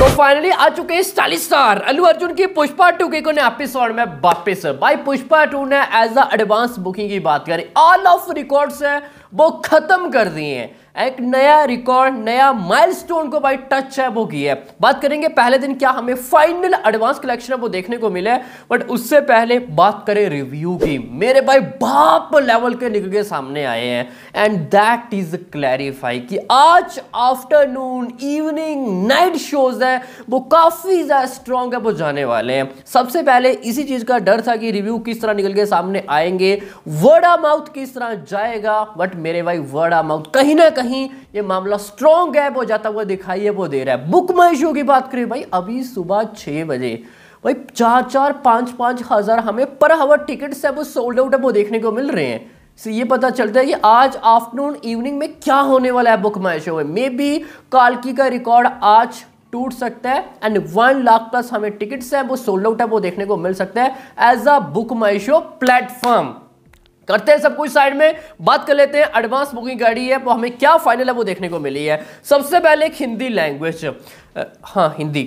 तो फाइनली आ चुके हैं स्टाइलिश स्टार अल्लू अर्जुन की पुष्पा टू के को एपिसोड में वापिस भाई पुष्पा टू ने एज अ एडवांस बुकिंग की बात करी ऑल ऑफ रिकॉर्ड्स है वो खत्म कर दिए हैं एक नया रिकॉर्ड नया माइलस्टोन को भाई टच है वो की है बात करेंगे पहले दिन क्या हमें फाइनल एडवांस कलेक्शन है वो देखने को मिला है बट उससे पहले बात करें रिव्यू की मेरे भाई बाप लेवल के निकल के सामने आए हैं एंड दैट इज क्लैरिफाई कि आज आफ्टरनून इवनिंग नाइट शोज है वो काफी ज्यादा स्ट्रॉन्ग है वो जाने वाले हैं सबसे पहले इसी चीज का डर था कि रिव्यू किस तरह निकल के सामने आएंगे वर्ड आ माउथ किस तरह जाएगा बट मेरे भाई वर्ड आ माउथ कहीं ना कहीं नहीं ये मामला स्ट्रॉन्ग गैप हो जाता हुआ दिखाई है वो दे रहा है बुक माई शो की बात करें भाई अभी सुबह छः बजे भाई चार चार पाँच पाँच हज़ार हमें पर हवर टिकट्स है वो सोल्ड आउट है वो देखने को मिल रहे हैं से ये पता चलता है कि आज आफ्टरनून इवनिंग में क्या होने वाला है बुक माई शो में मे बी कालकी का रिकॉर्ड आज टूट सकता है एंड वन लाख प्लस हमें टिकट्स हैं वो सोल्ड आउट है वो देखने को मिल सकता है as a book my show platform करते हैं सब कुछ साइड में बात कर लेते हैं एडवांस बुकिंग गाड़ी है वो तो हमें क्या फाइनल है वो देखने को मिली है सबसे पहले हिंदी लैंग्वेज हाँ हिंदी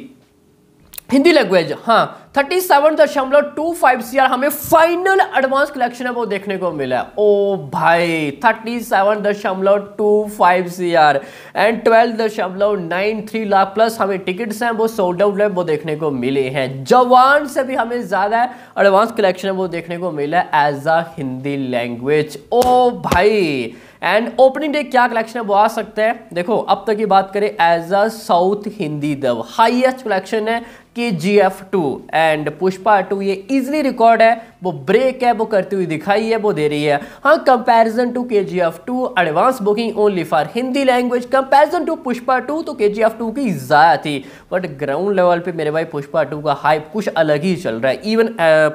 हिंदी लैंग्वेज हाँ थर्टी सेवन दशमलव टू फाइव सी आर हमें फाइनल एडवांस कलेक्शन है वो देखने को मिला है ओ भाई थर्टी सेवन दशमलव two five C R and twelve दशमलव नाइन थ्री लाख प्लस हमें टिकट्स हैं वो सोल्ड आउट है वो देखने को मिले हैं जवान से भी हमें ज़्यादा एडवांस कलेक्शन है वो देखने को मिला है एज अ हिंदी लैंग्वेज ओ भाई एंड ओपनिंग डे क्या कलेक्शन है वो आ सकते हैं देखो अब तक की बात करें एज अ साउथ हिंदी दब हाइएस्ट कलेक्शन है K G F two and Pushpa two ये इजिली रिकॉर्ड है वो ब्रेक है वो करती हुई दिखाई है वो दे रही है हाँ comparison to K G F two advance booking only for Hindi language comparison to Pushpa two तो के जी एफ टू की ज़्यादा थी बट ग्राउंड लेवल पे मेरे भाई पुष्पा टू का हाइप कुछ अलग ही चल रहा है इवन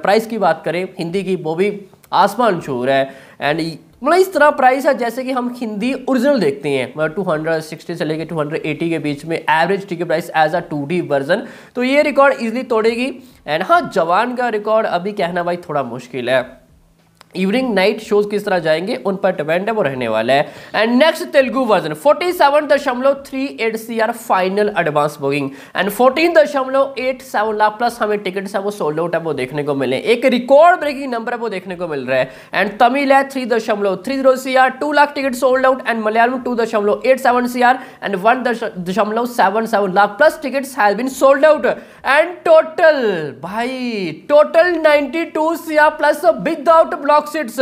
प्राइस की बात करें हिंदी की वो भी आसमान छू रहा है एंड मतलब इस तरह प्राइस है जैसे कि हम हिंदी ओरिजिनल देखते हैं मतलब 260 से लेके 280 के बीच में average ticket price as a two version तो ये रिकॉर्ड इजिली तोड़ेगी एंड हाँ जवान का रिकॉर्ड अभी कहना भाई थोड़ा मुश्किल है इवनिंग नाइट शोज किस तरह जाएंगे उन पर डिपेंड है वो रहने वाला है and next Telugu version 47.38 CR final advance booking and 14.87 lakh plus हमें टिकट्स है वो सोल्ड आउट है वो देखने को मिले एक रिकॉर्ड ब्रेकिंग नंबर है वो देखने को मिल रहा है एंड तमिल है थ्री दशमलव three zero C R two lakh ticket sold out and Malayalam two दशमलव eight seven C R and one दशमलव seven seven lakh plus ticket has been sold out and total भाई total ninety two C R plus without block oxides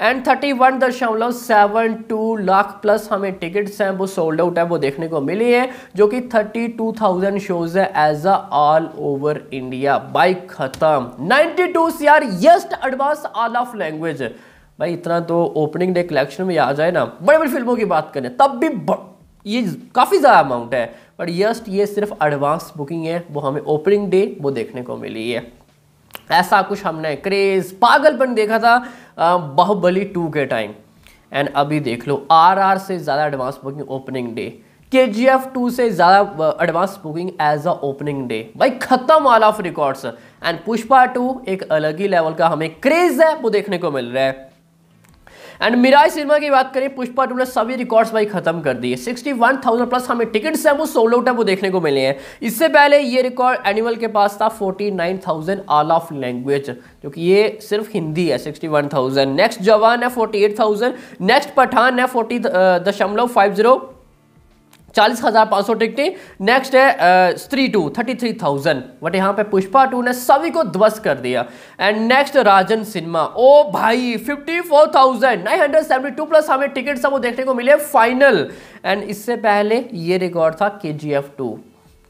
and thirty one दशमलव seven two lakh plus हमें tickets हैं वो sold out है वो देखने को मिली है जो कि थर्टी टू थाउजेंड शोज है as a all over India बाइक खत्म नाइनटी टू सी आर यस्ट एडवांस ऑल ऑफ लैंग्वेज भाई इतना तो ओपनिंग डे कलेक्शन में आ जाए ना बड़ी बड़ी फिल्मों की बात करें तब भी ये काफ़ी ज़्यादा अमाउंट है बट यस्ट ये सिर्फ एडवांस बुकिंग है वो हमें ओपनिंग डे वो देखने को मिली है ऐसा कुछ हमने क्रेज़ पागलपन देखा था बाहुबली टू के टाइम एंड अभी देख लो आरआर से ज़्यादा एडवांस बुकिंग ओपनिंग डे के जी एफ टू से ज़्यादा advance booking as a opening day भाई ख़त्म all of records and Pushpa two एक अलग ही लेवल का हमें क्रेज़ है वो देखने को मिल रहा है एंड मिराज सिनेमा की बात करें पुष्पा टू ने सभी रिकॉर्ड्स भाई खत्म कर दिए सिक्सटी वन थाउजेंड प्लस हमें टिकट्स हैं वो सोल्ड आउट है वो देखने को मिले हैं इससे पहले ये रिकॉर्ड एनिमल के पास था forty nine thousand all of language जो कि ये सिर्फ हिंदी है sixty one thousand next Jawan है forty eight thousand next Pathaan है फोर्टी दशमलव फाइव जीरो चालीस हजार पांच सौ टिकटें नेक्स्ट है Stree two thirty three thousand but यहाँ पे पुष्पा टू ने सभी को ध्वस्त कर दिया एंड नेक्स्ट राजन सिन्हा ओ भाई fifty four thousand nine hundred seventy two plus हमें टिकट वो देखने को मिले फाइनल एंड इससे पहले ये रिकॉर्ड था K G F two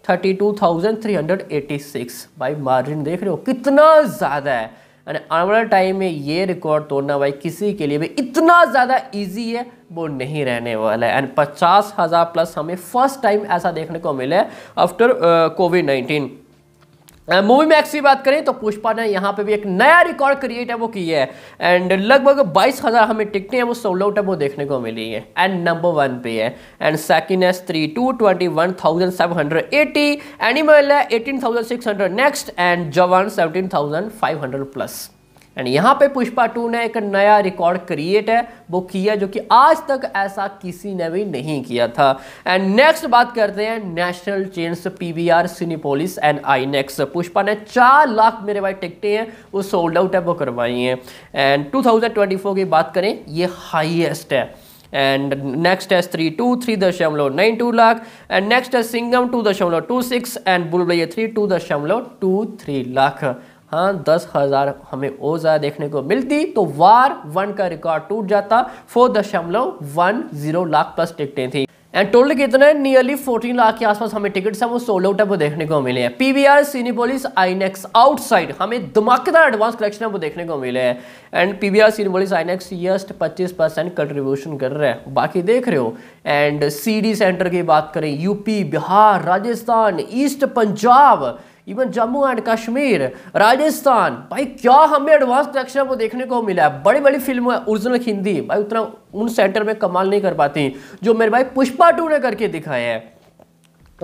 thirty two thousand three hundred eighty six भाई मार्जिन देख रहे हो कितना ज़्यादा है आने वाला टाइम में ये रिकॉर्ड तोड़ना भाई किसी के लिए भी इतना ज़्यादा इजी है वो नहीं रहने वाला है एंड पचास हज़ार प्लस हमें फर्स्ट टाइम ऐसा देखने को मिला है after covid nineteen movie max की बात करें तो पुष्पा ने यहाँ पे भी एक नया रिकॉर्ड क्रिएट है वो किया है एंड लगभग बाईस हज़ार हमें टिकटें हैं वो सोलो आउट है वो देखने को मिली है एंड नंबर वन पे है एंड सेकेंड है three two twenty one thousand seven hundred eighty Animal है eighteen thousand six hundred next and Jawan seventeen thousand five hundred plus and यहाँ पे पुष्पा टू ने एक नया रिकॉर्ड क्रिएट है वो किया जो कि आज तक ऐसा किसी ने भी नहीं किया था एंड नेक्स्ट बात करते हैं national chains PVR Cinepolis and INOX Pushpa ने चार लाख मेरे भाई टिकटें हैं वो सोल्ड आउट है वो करवाई हैं एंड 2024 की बात करें ये हाईएस्ट है एंड नेक्स्ट है थ्री टू थ्री दशमलव nine two lakh and next है सिंगम टू दशमलव टू सिक्स एंड बुलबैया थ्री टू दशमलव टू थ्री लाख हाँ दस हज़ार हमें और ज़्यादा देखने को मिलती तो वार वन का रिकॉर्ड टूट जाता फोर दशमलव वन जीरो लाख प्लस टिकटें थी एंड टोटल कितने नियरली 14 लाख के आसपास हमें टिकट्स हैं वो सोलो टाइप देखने को मिले हैं पीवीआर सिनीपोलिस आईनेक्स आउटसाइड हमें धमाकेदार एडवांस कलेक्शन है वो देखने को मिले हैं एंड पीवीआर सिनीपोलिस आईनेक्स यस्ट 25 परसेंट कंट्रीब्यूशन कर रहे हैं बाकी देख रहे हो एंड सीडी सेंटर की बात करें UP Bihar Rajasthan east Punjab even Jammu and Kashmir Rajasthan भाई क्या हमें एडवांस कलेक्शन वो देखने को मिला है बड़ी बड़ी फिल्म है ओरिजिनल हिंदी भाई उतना उन सेंटर में कमाल नहीं कर पाती जो मेरे भाई पुष्पा टू ने करके दिखाए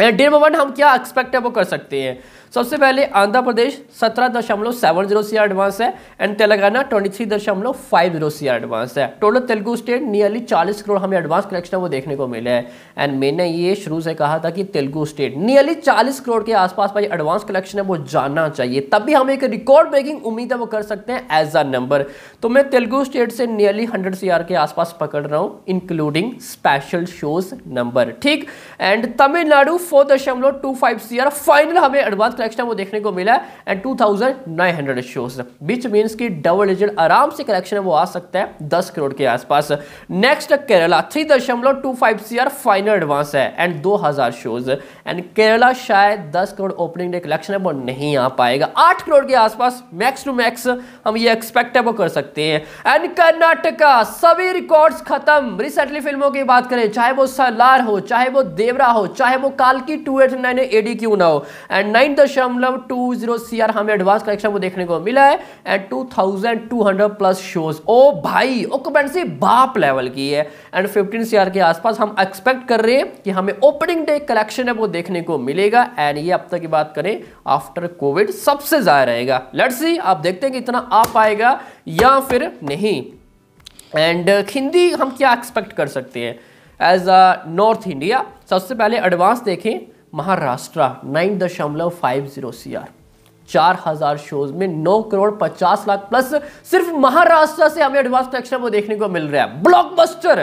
हैं डे मोमेंट हम क्या एक्सपेक्ट है वो कर सकते हैं सबसे पहले आंध्र प्रदेश सत्रह दशमलव सेवन जीरो सी एडवांस है एंड तेलंगाना ट्वेंटी थ्री दशमलव फाइव जीरो सी एडवांस है टोटल तेलुगु स्टेट नियरली चालीस करोड़ हमें एडवांस कलेक्शन वो देखने को मिले हैं एंड मैंने ये शुरू से कहा था कि तेलुगु स्टेट नियरली चालीस करोड़ के आसपास भाई एडवांस कलेक्शन है वो जाना चाहिए तभी हम एक रिकॉर्ड ब्रेकिंग उम्मीद है वो कर सकते हैं एज अ नंबर तो मैं तेलुगु स्टेट से नियरली हंड्रेड सी के आसपास पकड़ रहा हूँ इंक्लूडिंग स्पेशल शोज नंबर ठीक एंड तमिलनाडु फोर दशमलव टू फाइव सी फाइनल हमें एडवांस तो एक्स्ट्रा वो देखने को मिला है and two thousand nine hundred shows बिच मीन की डबल डिजिट आराम से कलेक्शन है वो आ सकता है दस करोड़ के आसपास नेक्स्ट केरला थ्री दशमलव two five C R final advance है एंड दो हजार शोज एंड केरला शायद दस करोड़ ओपनिंग डे कलेक्शन है वो नहीं आ पाएगा आठ करोड़ के आसपास मैक्स टू मैक्स हम ये एक्सपेक्ट है वो कर सकते हैं एंड कर्नाटका सभी रिकॉर्ड खत्म रिसेंटली फिल्मों की बात करें चाहे वो सलार हो चाहे वो देवरा हो चाहे वो काल की टू एट नाइन एडी क्यू ना हो एंड नाइन दशमलव टू जीरो सी आर हमें एडवांस कलेक्शन को देखने को मिला है and two thousand two hundred plus shows ओ भाई ऑक्यूपेंसी बाप लेवल की है एंड फिफ्टीन सी आर के आसपास हम एक्सपेक्ट कर रहे हैं कि हमें ओपनिंग डे कलेक्शन है वो देखने को मिलेगा एंड ये अब तक की बात करें आफ्टर कोविड सबसे ज़्यादा रहेगा लेट्स सी आप देखते हैं कि इतना आ पाएगा या फिर नहीं एंड हिंदी हम क्या एक्सपेक्ट कर सकते हैं एज अ नॉर्थ इंडिया सबसे पहले एडवांस देखें महाराष्ट्र नाइन दशमलव फाइव जीरो सी आर चार हजार शोज में नौ करोड़ पचास लाख प्लस सिर्फ महाराष्ट्र से हमें एडवांस एक्शन वो देखने को मिल रहा है blockbuster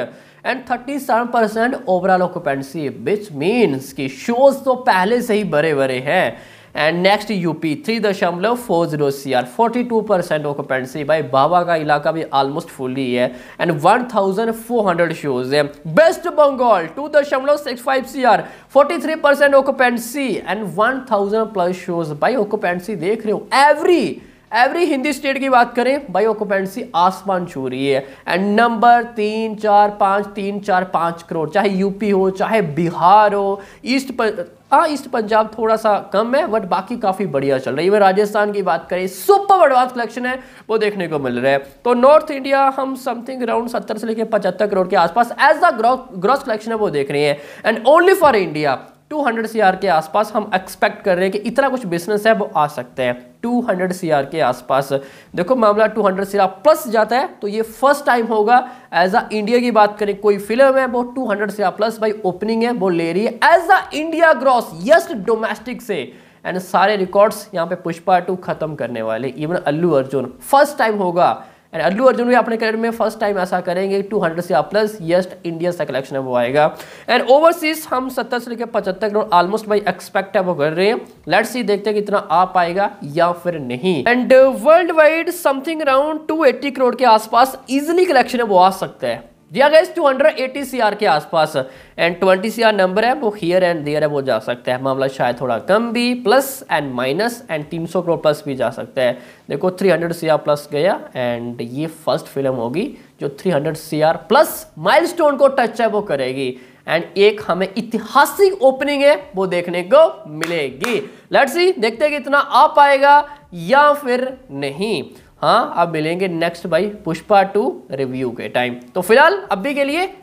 and thirty seven percent overall occupancy which means कि शोज तो पहले से ही बड़े बड़े हैं एंड नेक्स्ट यूपी थ्री दशमलव four zero C R forty two percent occupancy भाई बाबा का इलाका भी ऑलमोस्ट फुली है and one thousand four hundred shows है बेस्ट बंगाल टू दशमलव six five C R forty three percent occupancy and one thousand plus shows भाई occupancy देख रहे हो एवरी एवरी हिंदी स्टेट की बात करें भाई ऑक्यूपेंसी आसमान छू रही है एंड नंबर तीन चार पाँच तीन चार पाँच करोड़ चाहे यूपी हो चाहे बिहार हो ईस्ट पर हाँ ईस्ट पंजाब थोड़ा सा कम है बट बाकी काफ़ी बढ़िया चल रही है राजस्थान की बात करें सुपर एडवांस कलेक्शन है वो देखने को मिल रहा है तो नॉर्थ इंडिया हम समथिंग अराउंड सत्तर से लेकर पचहत्तर करोड़ के आसपास एज द ग्रॉस कलेक्शन है वो देख रहे हैं and only for India 200 CR के आसपास हम एक्सपेक्ट कर रहे हैं कि इतना कुछ बिजनेस है वो आ सकते हैं 200 सीआर के आसपास देखो मामला 200 सीआर प्लस जाता है तो ये फर्स्ट टाइम होगा एज अ इंडिया की बात करें कोई फिल्म है वो 200 सीआर प्लस भाई ओपनिंग है वो ले रही है as a India gross yes domestic से एंड सारे रिकॉर्ड्स यहाँ पे पुष्पा टू खत्म करने वाले even Allu Arjun first time होगा एंड अल्लू अर्जुन भी अपने करियर में फर्स्ट टाइम ऐसा करेंगे 200 से प्लस यस्ट इंडियन सा कलेक्शन है वो आएगा एंड ओवरसीज हम सत्तर से लेकर पचहत्तर करोड़ ऑलमोस्ट भाई एक्सपेक्ट है वो कर रहे हैं लेट सी देखते हैं कि इतना आ पाएगा या फिर नहीं and world wide something around two crore के आसपास इजिली कलेक्शन है वो आ सकता है दिया गया टू हंड्रेड एटी सी के आसपास एंड ट्वेंटी सी नंबर है वो हियर एंड देयर है वो जा सकते हैं मामला शायद थोड़ा कम भी प्लस एंड माइनस एंड तीन सौ करोड़ प्लस भी जा सकते हैं देखो थ्री हंड्रेड सी प्लस गया एंड ये फर्स्ट फिल्म होगी जो three hundred C plus mile को टच है वो करेगी एंड एक हमें इतिहासिक ओपनिंग है वो देखने को मिलेगी लेट्स सी देखते हैं कि इतना आ पाएगा या फिर नहीं हाँ आप मिलेंगे नेक्स्ट भाई पुष्पा टू रिव्यू के टाइम तो फिलहाल अभी के लिए